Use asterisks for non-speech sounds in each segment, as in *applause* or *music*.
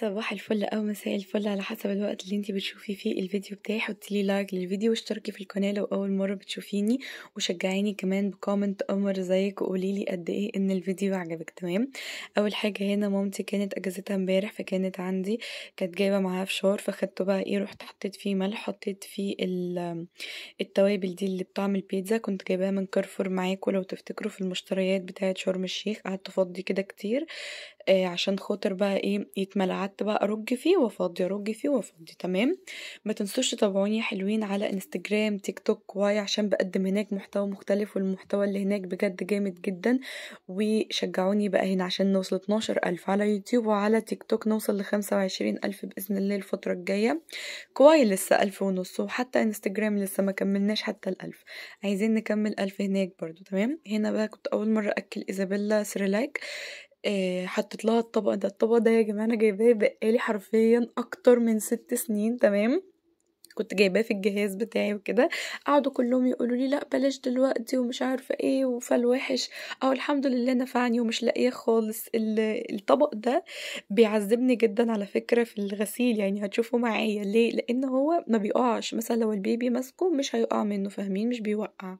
صباح الفل او مساء الفل على حسب الوقت اللي انتي بتشوفي فيه الفيديو بتاعي حطيلي لايك للفيديو واشتركي في القناه لو اول مره بتشوفيني وشجعيني كمان بكومنت قمر زيك وقوليلي قد ايه ان الفيديو عجبك تمام اول حاجه هنا مامتي كانت اجازتها امبارح فكانت عندي كانت جايبه معاها فشار فخدته بقى ايه رحت حطيت فيه ملح حطيت فيه التوابل دي اللي بطعم البيتزا كنت جايباها من كارفور معاكم لو تفتكروا في المشتريات بتاعه شرم الشيخ قعدت افضي كده كتير آه عشان خاطر بقى ايه يتملى قعدت بقى ارج فيه وافضي ارج فيه وافضي تمام ما تنسوش تتابعوني حلوين على انستجرام تيك توك واي عشان بقدم هناك محتوى مختلف والمحتوى اللي هناك بجد جامد جدا وشجعوني بقى هنا عشان نوصل 12 ألف على يوتيوب وعلى تيك توك نوصل لخمسة 25 ألف بإذن الله الفترة الجاية كواي لسه ألف ونص وحتى انستجرام لسه ما كملناش حتى الألف عايزين نكمل ألف هناك برضو تمام هنا بقى كنت أول مرة أكل إيزابيلا سريلاك آه، حطيت لها الطبق ده الطبق ده يا جماعه انا جايباه بقالي حرفيا اكتر من ست سنين تمام كنت جايباه في الجهاز بتاعي وكده قعدوا كلهم يقولوا لي لا بلاش دلوقتي ومش عارفه ايه وفالوحش او الحمد لله نفعني ومش لاقيه خالص الطبق ده بيعذبني جدا على فكره في الغسيل يعني هتشوفوا معايا ليه لان هو ما بيقعش مثلا لو البيبي ماسكه مش هيقع منه فاهمين مش بيوقع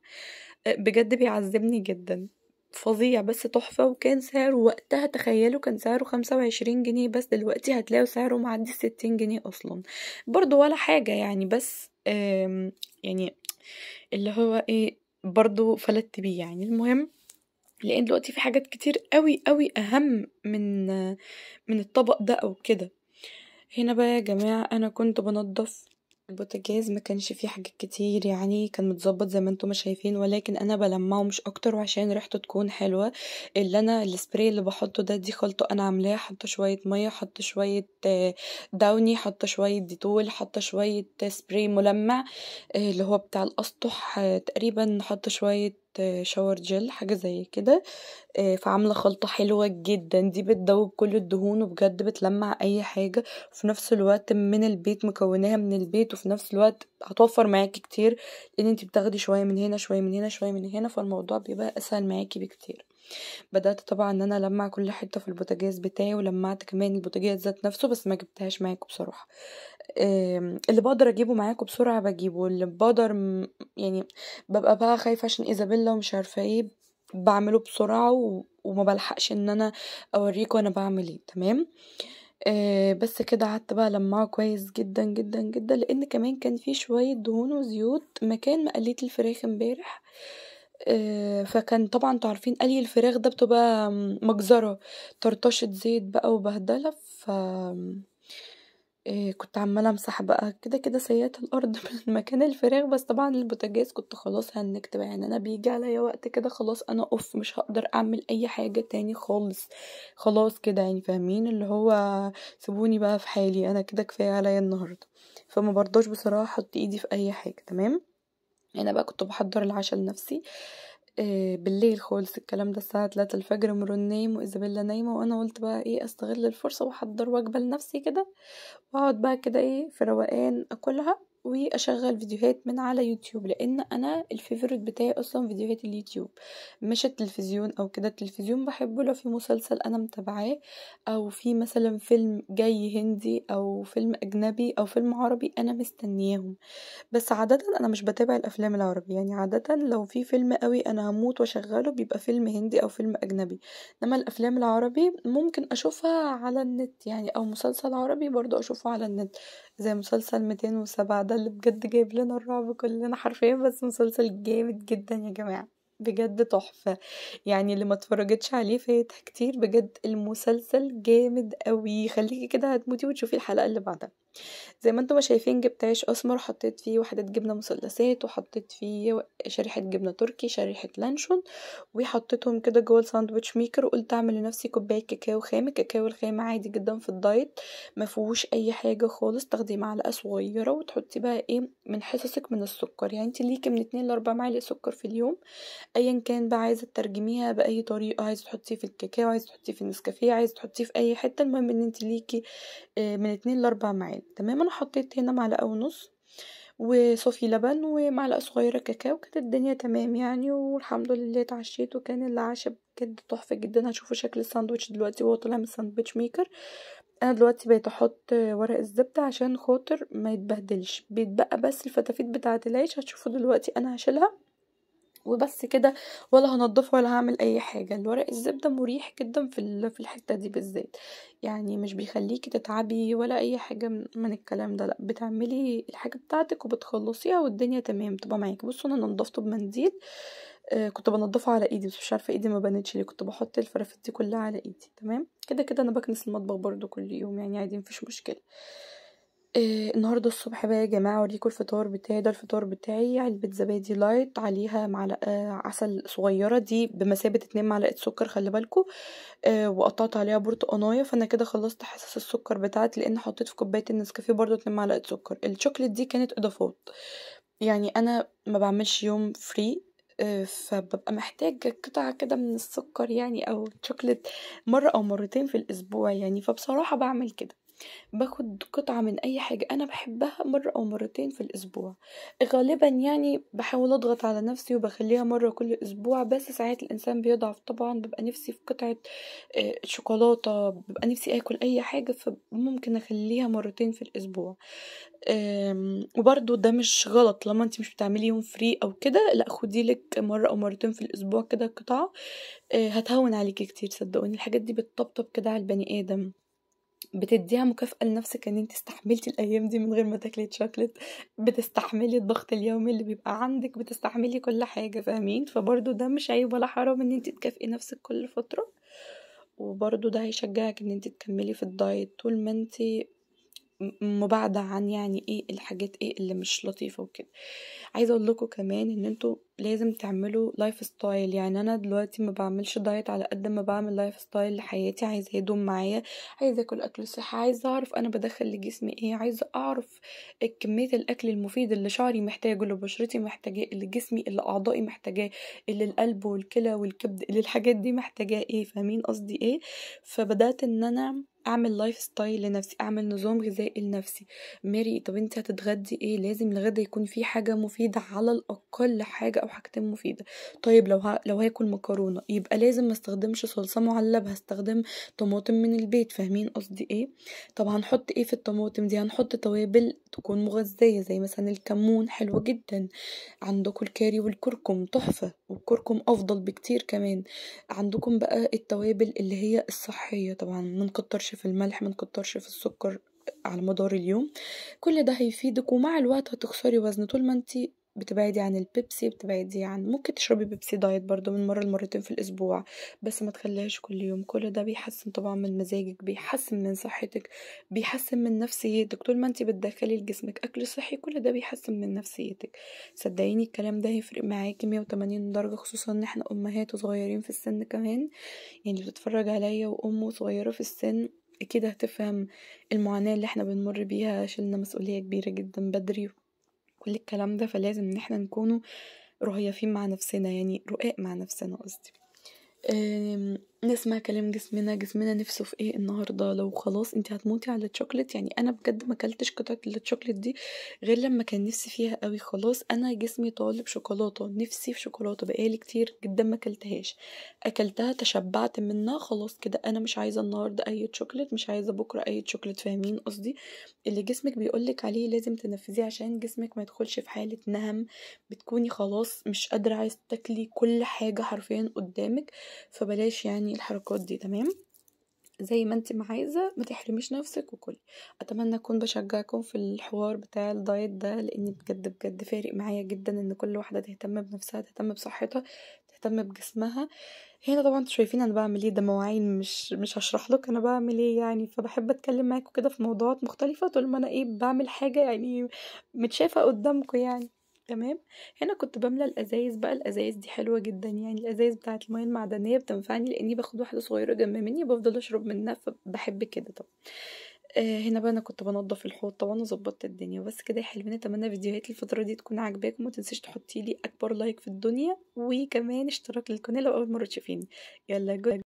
آه، بجد بيعذبني جدا فظيع بس تحفة وكان سعره وقتها تخيلوا كان سعره خمسة وعشرين جنيه بس دلوقتي هتلاقوا سعره معدي ستين جنيه أصلا برضو ولا حاجة يعني بس يعني اللي هو ايه برضو فلت بيه يعني المهم لان دلوقتي في حاجات كتير قوي قوي اهم من من الطبق ده او كده هنا بقى يا جماعة انا كنت بنضف البوتاجاز ما كانش فيه حاجات كتير يعني كان متظبط زي ما انتم شايفين ولكن انا بلمعه مش اكتر وعشان ريحته تكون حلوه اللي انا السبراي اللي بحطه ده دي خلطه انا عاملاه حط شويه ميه حط شويه آه، داوني حط شويه ديتول حط شويه سبراي ملمع آه، اللي هو بتاع الاسطح آه، تقريبا حط شويه شاور جل حاجة زي كده آه، فعاملة خلطة حلوة جدا دي بتذوب كل الدهون وبجد بتلمع أي حاجة في نفس الوقت من البيت مكوناها من البيت وفي نفس الوقت هتوفر معاكي كتير لأن انتي بتاخدي شوية من هنا شوية من هنا شوية من هنا فالموضوع بيبقى أسهل معاكي بكتير بدأت طبعا ان انا ألمع كل حتة في البوتاجاز بتاعي ولمعت كمان البوتاجاز ذات نفسه بس ما جبتهاش معاكم بصراحة اللي بقدر اجيبه معاكم بسرعه بجيبه اللي بقدر يعني ببقى بقى خايفه عشان ايزابيلا ومش عارفه ايه بعمله بسرعه وما بلحقش ان انا اوريكم انا بعمل ايه تمام آه، بس كده قعدت بقى لمعه كويس جدا جدا جدا لان كمان كان في شويه دهون وزيوت مكان ما قليت الفراخ امبارح آه، فكان طبعا تعرفين قلي الفراخ ده بتبقى مجزره طرطشه زيت بقى وبهدله ف إيه كنت عماله امسح بقى كده كده سيئات الارض من *laughs* مكان الفراغ بس طبعا البوتاجاز كنت خلاص هنكت بقى يعني انا بيجي عليا وقت كده خلاص انا اوف مش هقدر اعمل اي حاجه تاني خالص خلاص كده يعني فاهمين اللي هو سيبوني بقى في حالي انا كده كفايه عليا النهارده فما برضاش بصراحه احط ايدي في اي حاجه تمام انا بقى كنت بحضر العشاء لنفسي آه، بالليل خالص الكلام ده الساعة تلاتة الفجر مرون نايم وإيزابيلا نايمة وأنا قلت بقى إيه أستغل الفرصة وأحضر وجبة لنفسي كده وأقعد بقى كده إيه في روقان أكلها واشغل فيديوهات من على يوتيوب لان انا الفيفوريت بتاعي اصلا فيديوهات اليوتيوب مش التلفزيون او كده التلفزيون بحبه لو في مسلسل انا متابعاه او في مثلا فيلم جاي هندي او فيلم اجنبي او فيلم عربي انا مستنياهم بس عاده انا مش بتابع الافلام العربي يعني عاده لو في فيلم قوي انا هموت واشغله بيبقى فيلم هندي او فيلم اجنبي انما الافلام العربي ممكن اشوفها على النت يعني او مسلسل عربي برضو اشوفه على النت زي مسلسل 207 ده اللي بجد جايب لنا الرعب كلنا حرفيا بس مسلسل جامد جدا يا جماعه بجد تحفة يعني اللي ما اتفرجتش عليه فايتها كتير بجد المسلسل جامد قوي خليكي كده هتموتي وتشوفي الحلقة اللي بعدها زي ما انتم شايفين جبت عيش اسمر حطيت فيه وحدة جبنة مثلثات وحطيت فيه شريحة جبنة تركي شريحة لانشون وحطيتهم كده جوه الساندوتش ميكر وقلت اعمل لنفسي كوباية كاكاو خام الكاكاو الخام عادي جدا في الدايت ما فيهوش اي حاجة خالص تاخدي معلقة صغيرة وتحطي بقى ايه من حصصك من السكر يعني انت ليكي من اتنين لاربع معالق سكر في اليوم ايا كان بقى عايزه تترجميها باي طريقه عايزه تحطيه في الكاكاو عايزه تحطيه في النسكافيه عايزه تحطيه في اي حته المهم ان انت ليكي آه، من اتنين لاربع معالق تمام انا حطيت هنا معلقه ونص وصوفي لبن ومعلقه صغيره كاكاو كانت الدنيا تمام يعني والحمد لله اتعشيت وكان العشاء بجد تحفه جدا هتشوفوا شكل الساندوتش دلوقتي وهو طالع من الساندوتش ميكر انا دلوقتي بقيت احط ورق الزبده عشان خاطر ما يتبهدلش بيتبقى بس الفتافيت بتاعه العيش هتشوفوا دلوقتي انا هشيلها وبس كده ولا هنضفه ولا هعمل اي حاجه الورق الزبده مريح جدا في في الحته دي بالذات يعني مش بيخليكي تتعبي ولا اي حاجه من الكلام ده لا بتعملي الحاجه بتاعتك وبتخلصيها والدنيا تمام تبقى معاكي بصوا انا نضفته بمنديل آه، كنت بنضفه على ايدي بس مش عارفه ايدي ما بانتش ليه كنت بحط الفرافيت دي كلها على ايدي تمام كده كده انا بكنس المطبخ برده كل يوم يعني عادي مفيش مشكله آه، النهارده الصبح بقى يا جماعة أوريكم الفطار بتاعي، ده الفطار بتاعي علبة زبادي لايت عليها معلقة عسل صغيرة دي بمثابة اتنين معلقة سكر خلي بالكم، آه، وقطعت عليها برتقانية فأنا كده خلصت حساس السكر بتاعتي لأن حطيت في كوباية النسكافيه برضو اتنين معلقة سكر، الشوكليت دي كانت إضافات، يعني أنا ما بعملش يوم فري آه، فببقى فبابقى محتاجة قطعة كده من السكر يعني أو الشوكليت مرة أو مرتين في الأسبوع يعني فبصراحة بعمل كده باخد قطعة من أي حاجة أنا بحبها مرة أو مرتين في الأسبوع غالبا يعني بحاول أضغط على نفسي وبخليها مرة كل أسبوع بس ساعات الإنسان بيضعف طبعا ببقى نفسي في قطعة آه، شوكولاتة ببقى نفسي آكل أي حاجة فممكن أخليها مرتين في الأسبوع وبرده ده مش غلط لما انت مش بتعملي يوم فري او كده لا خدي لك مره او مرتين في الاسبوع كده قطعه آه، هتهون عليكي كتير صدقوني الحاجات دي بتطبطب كده على البني ادم بتديها مكافأة لنفسك ان انت استحملتي الايام دي من غير ما تاكلي شوكليت بتستحملي الضغط اليومي اللي بيبقى عندك بتستحملي كل حاجة فاهمين فبرضو ده مش عيب ولا حرام ان انت تكافئي نفسك كل فترة وبرضه ده هيشجعك ان انت تكملي في الدايت طول ما انت مبعدة عن يعني ايه الحاجات ايه اللي مش لطيفة وكده عايزة اقول لكم كمان ان انتوا لازم تعملوا لايف ستايل يعني انا دلوقتي ما بعملش دايت على قد ما بعمل لايف ستايل لحياتي عايزه يدوم معايا عايزه اكل اكل صحي عايزه اعرف انا بدخل لجسمي ايه عايزه اعرف كميه الاكل المفيد اللي شعري محتاجه اللي بشرتي محتاجاه اللي جسمي اللي اعضائي محتاجاه اللي القلب والكلى والكبد اللي الحاجات دي محتاجاه ايه فاهمين قصدي ايه فبدات ان انا اعمل لايف ستايل لنفسي اعمل نظام غذائي لنفسي ماري طب انت هتتغدي ايه لازم الغدا يكون فيه حاجه مفيده على الاقل حاجه او حاجتين مفيده طيب لو ها لو هاكل مكرونه يبقى لازم ما استخدمش صلصه معلبه هستخدم طماطم من البيت فاهمين قصدي ايه طب هنحط ايه في الطماطم دي هنحط توابل تكون مغذية زي مثلا الكمون حلو جدا عندكم الكاري والكركم تحفة والكركم أفضل بكتير كمان عندكم بقى التوابل اللي هي الصحية طبعا منكترش في الملح منكترش في السكر على مدار اليوم كل ده هيفيدك ومع الوقت هتخسري وزن طول ما انت بتبعدي عن البيبسي بتبعدي عن ممكن تشربي بيبسي دايت برضو من مرة لمرتين في الأسبوع بس ما تخليهاش كل يوم كل ده بيحسن طبعا من مزاجك بيحسن من صحتك بيحسن من نفسيتك طول ما انت بتدخلي لجسمك أكل صحي كل ده بيحسن من نفسيتك صدقيني الكلام ده هيفرق معاكي 180 درجة خصوصا ان احنا أمهات وصغيرين في السن كمان يعني بتتفرج عليا وأم صغيرة في السن أكيد هتفهم المعاناة اللي احنا بنمر بيها شلنا مسؤولية كبيرة جدا بدري كل الكلام ده فلازم ان احنا نكونوا رهيفين مع نفسنا يعني رقاق مع نفسنا قصدي آمم نسمع كلام جسمنا جسمنا نفسه في ايه النهارده لو خلاص انت هتموتي على الشوكليت يعني انا بجد ما اكلتش قطعه الشوكليت دي غير لما كان نفسي فيها قوي خلاص انا جسمي طالب شوكولاته نفسي في شوكولاته بقالي كتير جدا ما اكلتهاش اكلتها تشبعت منها خلاص كده انا مش عايزه النهارده اي شوكليت مش عايزه بكره اي شوكليت فاهمين قصدي اللي جسمك بيقولك عليه لازم تنفذيه عشان جسمك ما يدخلش في حاله نهم بتكوني خلاص مش قادره عايز تاكلي كل حاجه حرفيا قدامك فبلاش يعني الحركات دي تمام زي ما انت ما عايزه ما تحرميش نفسك وكلي اتمنى اكون بشجعكم في الحوار بتاع الدايت ده لان بجد بجد فارق معايا جدا ان كل واحده تهتم بنفسها تهتم بصحتها تهتم بجسمها هنا طبعا انتوا شايفين انا بعمل ايه ده مواعين مش مش هشرح لك انا بعمل ايه يعني فبحب اتكلم معاكم كده في موضوعات مختلفه طول ما انا ايه بعمل حاجه يعني متشافه قدامكم يعني تمام هنا كنت بملى الازايز بقى الازايز دي حلوه جدا يعني الازايز بتاعه الميه المعدنيه بتنفعني لاني باخد واحده صغيره جنب مني بفضل اشرب منها فبحب كده طب آه، هنا بقى انا كنت بنضف الحوض طبعا وظبطت الدنيا بس كده يا حلوين اتمنى فيديوهات الفتره دي تكون عاجباكم تحطي تحطيلي اكبر لايك في الدنيا وكمان اشتراك للقناه لو اول مره تشوفيني يلا جو